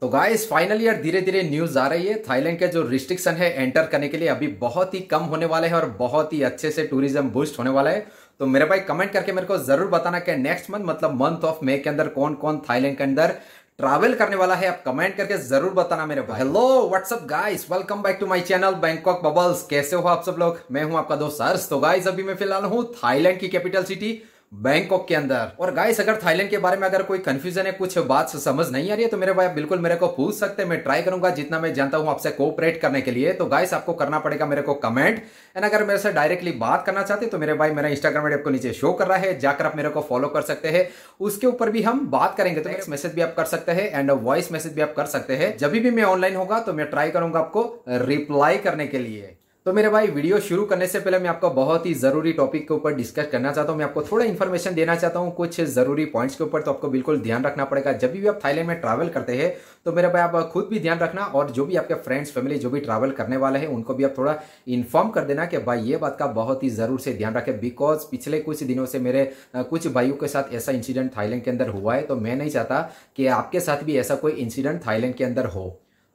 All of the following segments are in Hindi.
तो गाइस फाइनली यार धीरे धीरे न्यूज आ रही है थाईलैंड के जो रिस्ट्रिक्शन है एंटर करने के लिए अभी बहुत ही कम होने वाले हैं और बहुत ही अच्छे से टूरिज्म बूस्ट होने वाला है तो मेरे भाई कमेंट करके मेरे को जरूर बताना कि नेक्स्ट मंथ मतलब मंथ ऑफ मे के अंदर कौन कौन थाईलैंड के अंदर ट्रैवल करने वाला है आप कमेंट करके जरूर बताना मेरे भाई hello WhatsApp guys welcome back to my channel Bangkok bubbles कैसे हो आप सब लोग मैं हूं आपका दोस्त हर्ष तो गाइस अभी मैं फिलहाल हूं थाईलैंड की कैपिटल सिटी बैंकॉक के अंदर और गाइस अगर थाईलैंड के बारे में अगर कोई कंफ्यूजन है कुछ बात समझ नहीं आ रही है तो मेरे भाई बिल्कुल मेरे को पूछ सकते हैं मैं ट्राई करूंगा जितना मैं जानता हूं आपसे कोऑपरेट करने के लिए तो गाइस आपको करना पड़ेगा मेरे को कमेंट एंड अगर मेरे से डायरेक्टली बात करना चाहते तो मेरे भाई मेरा इंस्टाग्राम आपको नीचे शो कर रहा है जाकर आप मेरे को फॉलो कर सकते हैं उसके ऊपर भी हम बात करेंगे तो नेक्स्ट मैसेज भी आप कर सकते हैं एंड वॉइस मैसेज भी आप कर सकते हैं जब भी मैं ऑनलाइन होगा तो मैं ट्राई करूंगा आपको रिप्लाई करने के लिए तो मेरे भाई वीडियो शुरू करने से पहले मैं आपका बहुत ही जरूरी टॉपिक के ऊपर डिस्कस करना चाहता हूँ मैं आपको थोड़ा इन्फॉर्मेशन देना चाहता हूँ कुछ जरूरी पॉइंट्स के ऊपर तो आपको बिल्कुल ध्यान रखना पड़ेगा जब भी आप थाईलैंड में ट्रैवल करते हैं तो मेरे भाई आप खुद भी ध्यान रखना और जो भी आपके फ्रेंड्स फैमिली जो भी ट्रैवल करने वाले हैं उनको भी आप थोड़ा इन्फॉर्म कर देना कि भाई ये बात का बहुत ही जरूर से ध्यान रखें बिकॉज पिछले कुछ दिनों से मेरे कुछ भाइयों के साथ ऐसा इंसिडेंट थाईलैंड के अंदर हुआ है तो मैं नहीं चाहता कि आपके साथ भी ऐसा कोई इंसिडेंट थाईलैंड के अंदर हो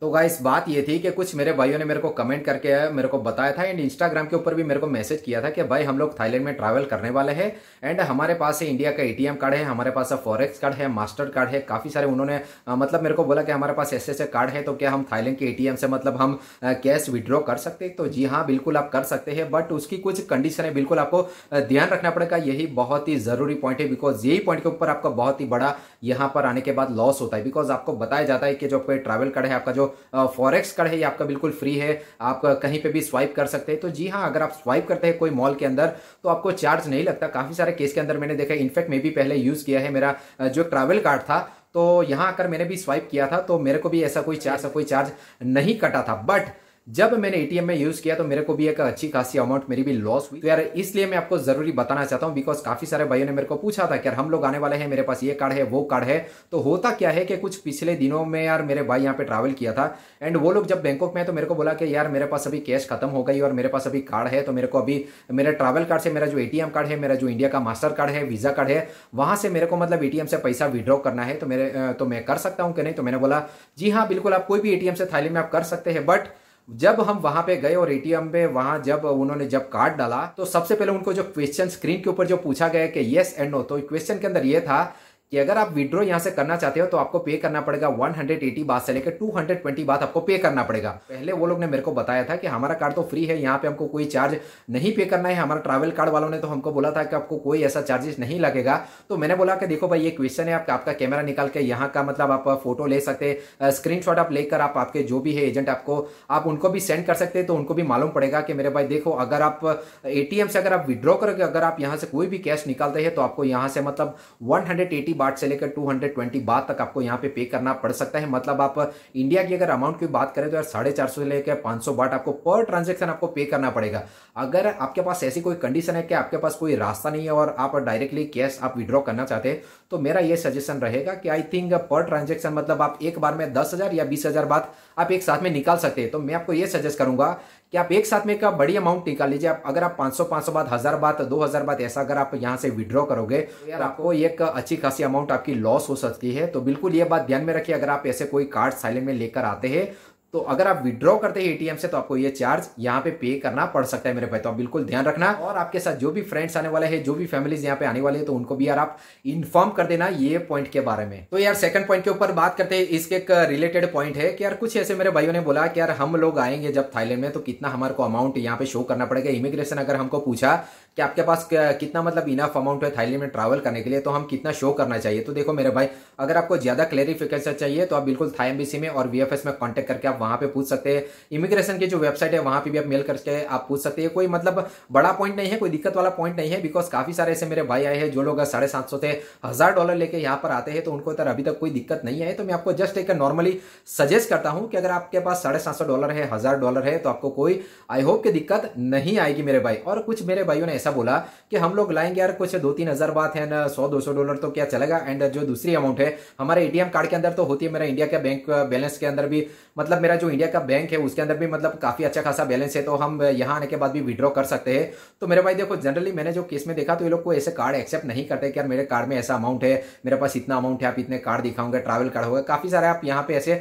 तो गाइस बात ये थी कि कुछ मेरे भाइयों ने मेरे को कमेंट करके मेरे को बताया था एंड इंस्टाग्राम के ऊपर भी मेरे को मैसेज किया था कि भाई हम लोग थाईलैंड में ट्रैवल करने वाले हैं एंड हमारे पास है इंडिया का एटीएम कार्ड है हमारे पास फॉरेक्स कार्ड है मास्टर कार्ड है काफ़ी सारे उन्होंने मतलब मेरे को बोला कि हमारे पास ऐसे ऐसे कार्ड है तो क्या हम थाईलैंड के ए से मतलब हम कैश विड्रॉ कर सकते तो जी हाँ बिल्कुल आप कर सकते हैं बट उसकी कुछ कंडीशन है बिल्कुल आपको ध्यान रखना पड़ेगा यही बहुत ही ज़रूरी पॉइंट है बिकॉज यही पॉइंट के ऊपर आपका बहुत ही बड़ा यहाँ पर आने के बाद लॉस होता है बिकॉज आपको बताया जाता है कि जो आपका ट्रैवल कार्ड है आपका जो फॉरेक्स कार्ड है ये आपका बिल्कुल फ्री है आप कहीं पे भी स्वाइप कर सकते हैं तो जी हाँ अगर आप स्वाइप करते हैं कोई मॉल के अंदर तो आपको चार्ज नहीं लगता काफ़ी सारे केस के अंदर मैंने देखा इनफैक्ट मैं भी पहले यूज़ किया है मेरा जो ट्रैवल कार्ड था तो यहां आकर मैंने भी स्वाइप किया था तो मेरे को भी ऐसा कोई चार्ज कोई चार्ज नहीं कटा था बट जब मैंने एटीएम में यूज किया तो मेरे को भी एक अच्छी खासी अमाउंट मेरी भी लॉस हुई तो यार इसलिए मैं आपको जरूरी बताना चाहता हूँ बिकॉज काफी सारे भाइयों ने मेरे को पूछा था कि यार हम लोग आने वाले हैं मेरे पास ये कार्ड है वो कार्ड है तो होता क्या है कि कुछ पिछले दिनों में यार मेरे भाई यहाँ पे ट्रैवल किया था एंड वो लोग जब बैंकॉक में है तो मेरे को बोला कि यार मेरे पास अभी कैश खत्म हो गई और मेरे पास अभी कार्ड है तो मेरे को अभी मेरे ट्रैवल कार्ड से मेरा जो एटीएम कार्ड है मेरा जो इंडिया का मास्टर कार्ड है वीजा कार्ड है वहां से मेरे को मतलब एटीएम से पैसा विड्रॉ करना है तो मेरे तो मैं कर सकता हूँ कि नहीं तो मैंने बोला जी हाँ बिल्कुल आप कोई भी एटीएम से थाईलैंड में आप कर सकते हैं बट जब हम वहां पे गए और एटीएम पे वहां जब उन्होंने जब कार्ड डाला तो सबसे पहले उनको जो क्वेश्चन स्क्रीन के ऊपर जो पूछा गया कि येस एंड नो तो क्वेश्चन के अंदर ये था कि अगर आप विड्रॉ यहाँ से करना चाहते हो तो आपको पे करना पड़ेगा 180 बात से लेकर 220 बात आपको पे करना पड़ेगा पहले वो लोग ने मेरे को बताया था कि हमारा कार्ड तो फ्री है यहाँ पे हमको कोई चार्ज नहीं पे करना है हमारा ट्रैवल कार्ड वालों ने तो हमको बोला था कि आपको कोई ऐसा चार्जेस नहीं लगेगा तो मैंने बोला कि देखो भाई ये क्वेश्चन है आपका आपका कैमरा निकाल के यहाँ का मतलब आप फोटो ले सकते स्क्रीन स्क्रीन आप लेकर आप आपके जो भी है एजेंट आपको आप उनको भी सेंड कर सकते हैं तो उनको भी मालूम पड़ेगा कि मेरे भाई देखो अगर आप ए से अगर आप विड्रॉ करोगे अगर आप यहाँ से कोई भी कैश निकालते हैं तो आपको यहाँ से मतलब वन बाट से लेकर 220 बात तक आपको यहाँ पे पे करना पड़ सकता है मतलब आप इंडिया की अगर अमाउंट की बात करें तो यार साढ़े चार सौ से लेकर पाँच सौ बाट आपको पर ट्रांजेक्शन आपको पे करना पड़ेगा अगर आपके पास ऐसी कोई कंडीशन है कि आपके पास कोई रास्ता नहीं है और आप डायरेक्टली कैश आप विड्रॉ करना चाहते हैं तो मेरा ये सजेशन रहेगा कि आई थिंक पर ट्रांजेक्शन मतलब आप एक बार में दस या बीस हज़ार बात आप एक साथ में निकाल सकते हैं तो मैं आपको ये सजेस्ट करूंगा कि आप एक साथ में एक बड़ी अमाउंट निकाल लीजिए आप अगर आप 500 500 बाद हज़ार बात 2000 बाद ऐसा अगर आप यहां से विड्रॉ करोगे तो यार आपको एक अच्छी खासी अमाउंट आपकी लॉस हो सकती है तो बिल्कुल ये बात ध्यान में रखिए अगर आप ऐसे कोई कार्ड साइलेंट में लेकर आते हैं तो अगर आप विड्रॉ करते हैं एटीएम से तो आपको ये चार्ज यहाँ पे पे करना पड़ सकता है मेरे भाई तो आप बिल्कुल ध्यान रखना और आपके साथ जो भी फ्रेंड्स आने वाले हैं जो भी फैमिलीज यहाँ पे आने वाले हैं तो उनको भी यार आप इन्फॉर्म कर देना ये पॉइंट के बारे में तो यार सेकंड पॉइंट के ऊपर बात करते हैं इसके एक रिलेटेड पॉइंट है कि यार कुछ ऐसे मेरे भाईयों ने बोला कि यार हम लोग आएंगे जब थाईलैंड में तो कितना हमारे अमाउंट यहाँ पे शो करना पड़ेगा इमिग्रेशन अगर हमको पूछा कि आपके पास कितना मतलब इनफ अमाउंट है थाईलैंड में ट्रैवल करने के लिए तो हम कितना शो करना चाहिए तो देखो मेरे भाई अगर आपको ज़्यादा क्लेरिफिकेशन चाहिए तो आप बिल्कुल थाई एमबीसी में और वीएफएस में कॉन्टैक्ट करके आप वहां पे पूछ सकते हैं इमिग्रेशन की जो वेबसाइट है वहां पर भी आप मेल करके आप पूछ सकते हैं कोई मतलब बड़ा पॉइंट नहीं है कोई दिक्कत वाला पॉइंट नहीं है बिकॉज काफ़ी सारे ऐसे मेरे भाई आए हैं जो लोग साढ़े सात सौ हज़ार डॉलर लेके यहाँ पर आते हैं तो उनको अभी तक कोई दिक्कत नहीं है तो मैं आपको जस्ट एक नॉर्मली सजेस्ट करता हूँ कि अगर आपके पास साढ़े सात सौ डॉलर है हज़ार डॉलर है तो आपको कोई आई होप की दिक्कत नहीं आएगी मेरे भाई और कुछ मेरे भाइयों ने ऐसा ऐसा बोला कि हम लोग लाएंगे यार कुछ दो तीन हजार बात है ना सौ दो सौ डॉलर तो क्या चलेगा एंड जो दूसरी अमाउंट है हमारे एटीएम कार्ड के अंदर तो होती है मेरा इंडिया का बैंक बैलेंस के अंदर भी मतलब मेरा जो इंडिया का बैंक है उसके अंदर भी मतलब काफी अच्छा खासा बैलेंस है तो हम यहाँ आने के बाद भी विड्रॉ कर सकते हैं तो मेरे भाई देखो जनरली मैंने जो केस में देखा तो ये लोग को ऐसे कार्ड एक्सेप्ट नहीं करते यार मेरे कार्ड में ऐसा अमाउंट है मेरे पास इतना अमाउंट है आप इतने कार्ड दिखाऊंगे ट्रैवल कार्ड होगा काफी सारे आप यहाँ पे ऐसे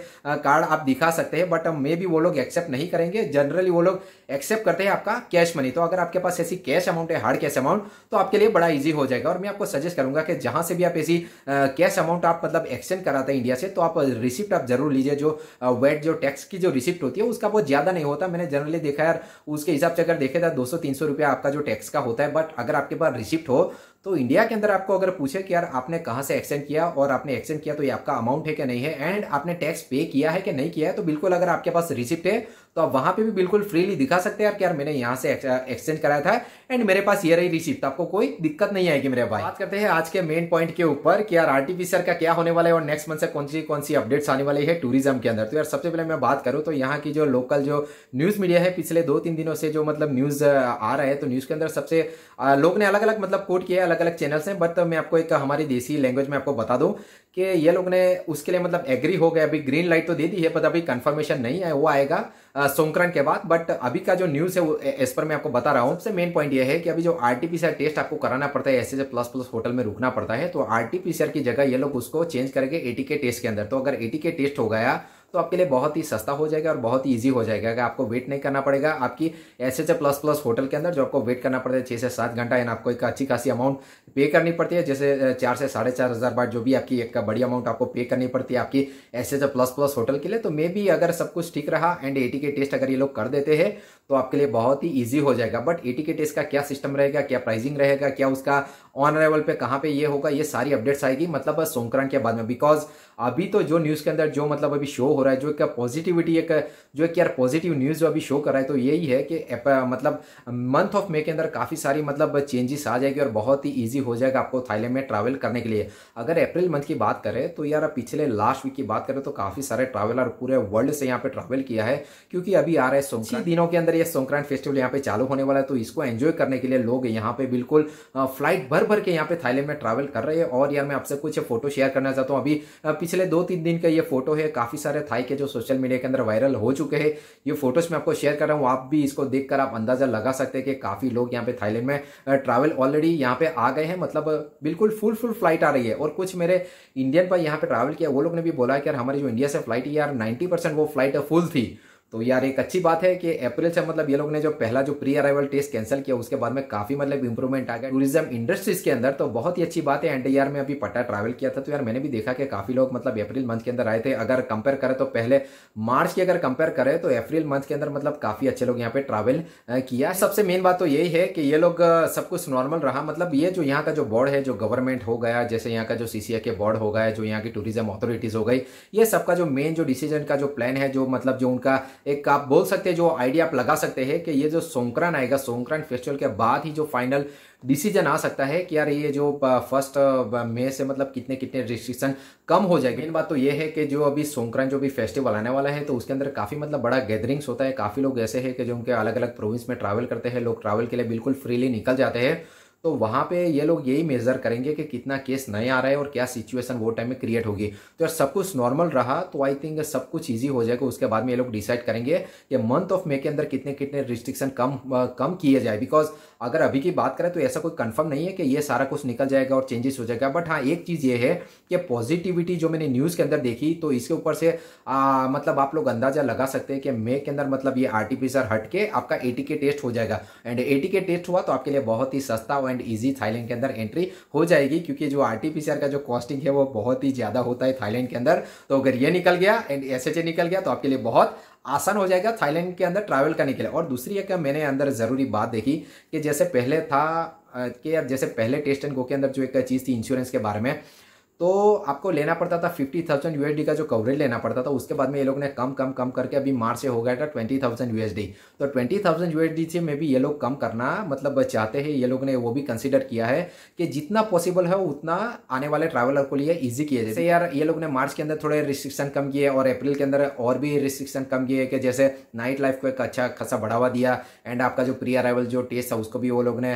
कार्ड आप दिखा सकते हैं बट मे भी वो लोग एक्सेप्ट नहीं करेंगे जनरली वो लोग एक्सेप्ट करते हैं आपका कैश मनी तो अगर आपके पास ऐसी कैश अमाउंट अमाउंट है हार्ड कैश अमाउंट तो आपके लिए बड़ा ईजी हो जाएगा और मैं आपको सजेस्ट करूंगा कि जहां से भी आप ऐसी कैश अमाउंट आप मतलब एक्सचेंज कराते हैं इंडिया से तो आप रिसिप्ट आप जरूर लीजिए जो वेट जो टैक्स की जो रिसिप्ट होती है उसका बहुत ज्यादा नहीं होता मैंने जनरली देखा यार उसके हिसाब से अगर देखे था तो दो सौ रुपया आपका जो टैक्स का होता है बट अगर आपके पास रिसिप्ट हो तो इंडिया के अंदर आपको अगर पूछे कि यार आपने कहाँ से एक्सटेंड किया और आपने एक्सटेंड किया तो ये आपका अमाउंट है कि नहीं है एंड आपने टैक्स पे किया है कि नहीं किया है तो बिल्कुल अगर आपके पास रिसिप्ट है तो आप वहां पे भी बिल्कुल फ्रीली दिखा सकते हैं यार कि यार मैंने यहाँ से एक्सचेंज कराया था एंड मेरे पास ये रही रिसिप्ट तो आपको कोई दिक्कत नहीं आएगी मेरे भाई बात करते हैं आज के मेन पॉइंट के ऊपर कि यार आर्टिफिशियल का क्या होने वाला है और नेक्स्ट मंथ से कौन सी कौन सी अपडेट्स आने वाली है टूरिज्म के अंदर तो यार सबसे पहले मैं बात करूँ तो यहाँ की जो लोकल जो न्यूज़ मीडिया है पिछले दो तीन दिनों से जो मतलब न्यूज़ आ रहा है तो न्यूज़ के अंदर सबसे लोग ने अलग अलग मतलब कोट किया अलग अलग अलग चैनल्स हैं बट मैं आपको एक हमारी देसी लैंग्वेज में आपको बता दूं कि ये लोग ने उसके लिए मतलब एग्री हो गए अभी ग्रीन लाइट तो दे दी है पर अभी कंफर्मेशन नहीं है वो आएगा संक्रमण के बाद बट अभी का जो न्यूज़ है वो इस पर मैं आपको बता रहा हूँ सबसे मेन पॉइंट ये है कि अभी जो आर टेस्ट आपको कराना पड़ता है ऐसे प्लस प्लस होटल में रुकना पड़ता है तो आर की जगह ये लोग उसको चेंज करके एटीके टेस्ट के अंदर तो अगर एटीके टेस्ट हो गया तो आपके लिए बहुत ही सस्ता हो जाएगा और बहुत ही ईजी हो जाएगा अगर आपको वेट नहीं करना पड़ेगा आपकी S H plus plus hotel के अंदर जो आपको वेट करना पड़ता है छः से सात घंटा यानी आपको एक अच्छी खासी अमाउंट पे करनी पड़ती है जैसे चार से साढ़े चार हज़ार बाट जो भी आपकी एक बड़ी अमाउंट आपको पे करनी पड़ती है आपकी S H plus plus hotel के लिए तो मे भी अगर सब कुछ ठीक रहा एंड एटी के टेस्ट अगर ये लोग कर देते हैं तो आपके लिए बहुत ही ईजी हो जाएगा बट एटी के टेस्ट का क्या सिस्टम रहेगा क्या प्राइजिंग रहेगा क्या उसका ऑन लेवल पे कहाँ पे ये होगा ये सारी अपडेट्स आएगी मतलब संक्रांत के बाद में बिकॉज अभी तो जो न्यूज़ के अंदर जो मतलब अभी शो हो रहा है जो एक पॉजिटिविटी एक जो एक यार पॉजिटिव न्यूज़ जो अभी शो कर रहा है तो यही है कि मतलब मंथ ऑफ मे के अंदर काफ़ी सारी मतलब चेंजेस आ जाएगी और बहुत ही ईजी हो जाएगा आपको थाईलैंड में ट्रैवल करने के लिए अगर अप्रैल मंथ की बात करें तो यार पिछले लास्ट वीक की बात करें तो काफ़ी सारे ट्रैवलर पूरे वर्ल्ड से यहाँ पर ट्रैवल किया है क्योंकि अभी आ रहा है सोंक्रांत दिनों के अंदर यह सोंक्रांत फेस्टिवल यहाँ पर चालू होने वाला है तो इसको एन्जॉय करने के लिए लोग यहाँ पे बिल्कुल फ्लाइट भर भर के यहाँ पे थाईलैंड में ट्रैवल कर रहे हैं और यार मैं आपसे कुछ फोटो शेयर करना चाहता हूँ अभी पिछले दो तीन दिन का ये फोटो है काफी सारे थाई के जो सोशल मीडिया के अंदर वायरल हो चुके हैं ये फोटोज मैं आपको शेयर कर रहा हूँ आप भी इसको देख आप अंदाजा लगा सकते हैं कि काफी लोग यहाँ पे थाईलैंड में ट्रैवल ऑलरेडी यहाँ पे आ गए हैं मतलब बिल्कुल फुल फुल फ्लाइट आ रही है और कुछ मेरे इंडियन पर यहाँ पे ट्रैवल किया वो लोग ने भी बोला कि यार हमारी जो इंडिया से फ्लाइट है यार नाइन्टी वो फ्लाइट फुल थी तो यार एक अच्छी बात है कि अप्रैल से मतलब ये लोग ने जो पहला जो प्री अराइवल टेस्ट कैंसिल किया उसके बाद में काफी मतलब इंप्रूवमेंट आ गया टूरिज्म इंडस्ट्रीज के अंदर तो बहुत ही अच्छी बात है एंड यार मैं अभी पटा ट्रैवल किया था तो यार मैंने भी देखा कि काफी लोग मतलब अप्रैल मंथ के अंदर आए थे अगर कंपेयर करें तो पहले मार्च की अगर कंपेयर करें तो अप्रैल मंथ के अंदर मतलब काफी अच्छे लोग यहाँ पे ट्रैवल किया सबसे मेन बात तो यही है कि ये लोग सब कुछ नॉर्मल रहा मतलब ये जो यहाँ का जो बोर्ड है जो गवर्नमेंट हो गया जैसे यहाँ का जो सीसीए के बोर्ड हो गया जो यहाँ की टूरिज्म अथॉरिटीज हो गई ये सबका जो मेन जो डिसीजन का जो प्लान है जो मतलब जो उनका एक आप बोल सकते हैं जो आइडिया आप लगा सकते हैं कि ये जो सोंकरान आएगा सोंकरान फेस्टिवल के बाद ही जो फाइनल डिसीजन आ सकता है कि यार ये जो फर्स्ट मे से मतलब कितने कितने रिस्ट्रिक्शन कम हो जाएगी मेन बात तो ये है कि जो अभी सोंकरान जो भी फेस्टिवल आने वाला है तो उसके अंदर काफ़ी मतलब बड़ा गैदरिंग्स होता है काफ़ी लोग ऐसे है कि जो उनके अलग अलग प्रोविंस में ट्रैवल करते हैं लोग ट्रैवल के लिए बिल्कुल फ्रीली निकल जाते हैं तो वहाँ पे ये लोग यही मेज़र करेंगे कि कितना केस नए आ रहा है और क्या सिचुएशन वो टाइम में क्रिएट होगी तो यार सब कुछ नॉर्मल रहा तो आई थिंक सब कुछ ईजी हो जाएगा उसके बाद में ये लोग डिसाइड करेंगे कि मंथ ऑफ मे के अंदर कितने कितने रिस्ट्रिक्शन कम कम किए जाए बिकॉज अगर अभी की बात करें तो ऐसा कोई कन्फर्म नहीं है कि ये सारा कुछ निकल जाएगा और चेंजेस हो जाएगा बट हाँ एक चीज़ ये है कि पॉजिटिविटी जो मैंने न्यूज़ के अंदर देखी तो इसके ऊपर से आ, मतलब आप लोग अंदाजा लगा सकते हैं कि मे के अंदर मतलब ये आर टी हट के आपका ए टेस्ट हो जाएगा एंड ए टेस्ट हुआ तो आपके लिए बहुत ही सस्ता एंड ईजी थाईलैंड के अंदर एंट्री हो जाएगी क्योंकि जो आर का जो कॉस्टिंग है वो बहुत ही ज़्यादा होता है थाईलैंड के अंदर तो अगर ये निकल गया एंड एस निकल गया तो आपके लिए बहुत आसान हो जाएगा थाईलैंड के अंदर ट्रैवल करने के लिए और दूसरी एक मैंने अंदर ज़रूरी बात देखी कि जैसे पहले था कि जैसे पहले टेस्ट एंड गो के अंदर जो एक चीज़ थी इंश्योरेंस के बारे में तो आपको लेना पड़ता था फिफ्टी थाउजेंड यूएसडी का जो कवरेज लेना पड़ता था उसके बाद में ये लोग ने कम कम कम करके अभी मार्च से हो गया था ट्वेंटी थाउजेंड यूएसडी तो ट्वेंटी थाउजेंड यूएसडी से मे भी ये लोग कम करना मतलब चाहते हैं ये लोग ने वो भी कंसिडर किया है कि जितना पॉसिबल है उतना आने वाले ट्रैवलर को लिए ईजी किया जैसे यार ये लोग ने मार्च के अंदर थोड़े रिस्ट्रिक्शन कम किए और अप्रैल के अंदर और भी रिस्ट्रिक्शन कम किए कि जैसे नाइट लाइफ को एक अच्छा खासा बढ़ावा दिया एंड आपका जो प्री अराइवल जो टेस्ट था उसको भी वो लोग ने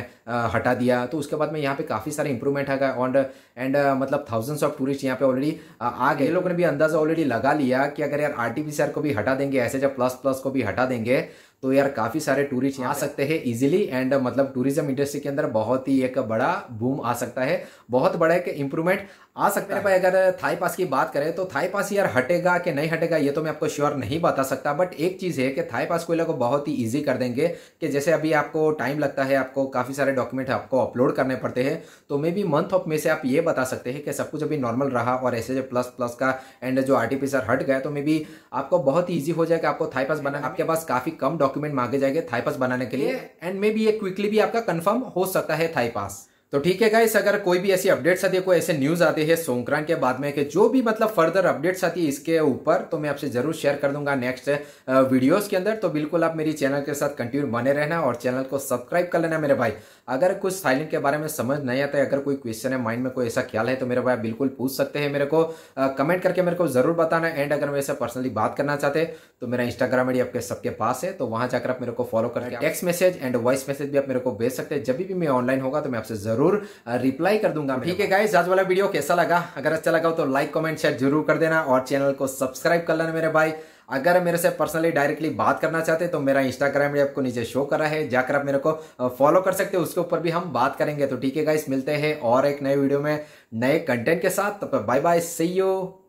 हटा दिया तो उसके बाद में यहाँ पे काफ़ी सारे इंप्रूवमेंट है एंड एंड मतलब थाउजेंड थाउजेंड्स ऑफ टूरिस्ट यहाँ पे ऑलरेडी आ गए लोगों ने भी अंदाजा ऑलरेडी लगा लिया कि अगर यार आरटीपीसीआर को भी हटा देंगे ऐसे जब प्लस प्लस को भी हटा देंगे तो यार काफ़ी सारे टूरिस्ट यहाँ हाँ आ सकते हैं इजीली एंड मतलब टूरिज्म इंडस्ट्री के अंदर बहुत ही एक बड़ा बूम आ सकता है बहुत बड़ा एक इंप्रूवमेंट आ सकता है हाँ। भाई अगर थाई पास की बात करें तो थाई पास यार हटेगा कि नहीं हटेगा ये तो मैं आपको श्योर नहीं बता सकता बट एक चीज़ है कि थाई पास को लोग बहुत ही ईजी कर देंगे कि जैसे अभी आपको टाइम लगता है आपको काफ़ी सारे डॉक्यूमेंट आपको अपलोड करने पड़ते हैं तो मे बी मंथ ऑफ में से आप ये बता सकते हैं कि सब कुछ अभी नॉर्मल रहा और ऐसे जो प्लस प्लस का एंड जो आर हट गया तो मे बी आपको बहुत ईजी हो जाएगा आपको थाई पास हाँ बना आपके पास काफ़ी कम डॉक्यूमेंट डॉक्यूमेंट मांगे जाएंगे थाईपास बनाने के लिए एंड मे बी ये क्विकली भी आपका कंफर्म हो सकता है थाईपास तो ठीक है गाइस अगर कोई भी ऐसी अपडेट्स आती है कोई ऐसे न्यूज़ आती है सोंक्रांत के बाद में कि जो भी मतलब फर्दर अपडेट्स आती है इसके ऊपर तो मैं आपसे जरूर शेयर कर दूंगा नेक्स्ट वीडियोस के अंदर तो बिल्कुल आप मेरी चैनल के साथ कंटिन्यू बने रहना और चैनल को सब्सक्राइब कर लेना मेरे भाई अगर कुछ साइलेंट के बारे में समझ नहीं आता है अगर कोई क्वेश्चन है माइंड में कोई ऐसा ख्याल है तो मेरे भाई बिल्कुल पूछ सकते हैं मेरे को कमेंट करके मेरे को जरूर बताना एंड अगर मेरे से पर्सनली बात करना चाहते तो मेरा इंस्टाग्राम आई आपके सबके पास है तो वहाँ जाकर आप मेरे को फॉलो करें text message and voice message भी आप मेरे को भेज सकते हैं जब भी मैं ऑनलाइन होगा तो मैं आपसे जरूर जरूर रिप्लाई कर दूंगा ठीक है गाइज आज वाला वीडियो कैसा लगा अगर अच्छा लगा तो लाइक कमेंट शेयर जरूर कर देना और चैनल को सब्सक्राइब कर लेना मेरे भाई अगर मेरे से पर्सनली डायरेक्टली बात करना चाहते तो मेरा इंस्टाग्राम आपको नीचे शो कर रहा है जाकर आप मेरे को फॉलो कर सकते हो उसके ऊपर भी हम बात करेंगे तो ठीक है गाइस मिलते हैं और एक नए वीडियो में नए कंटेंट के साथ तब तो बाय बाय सी यू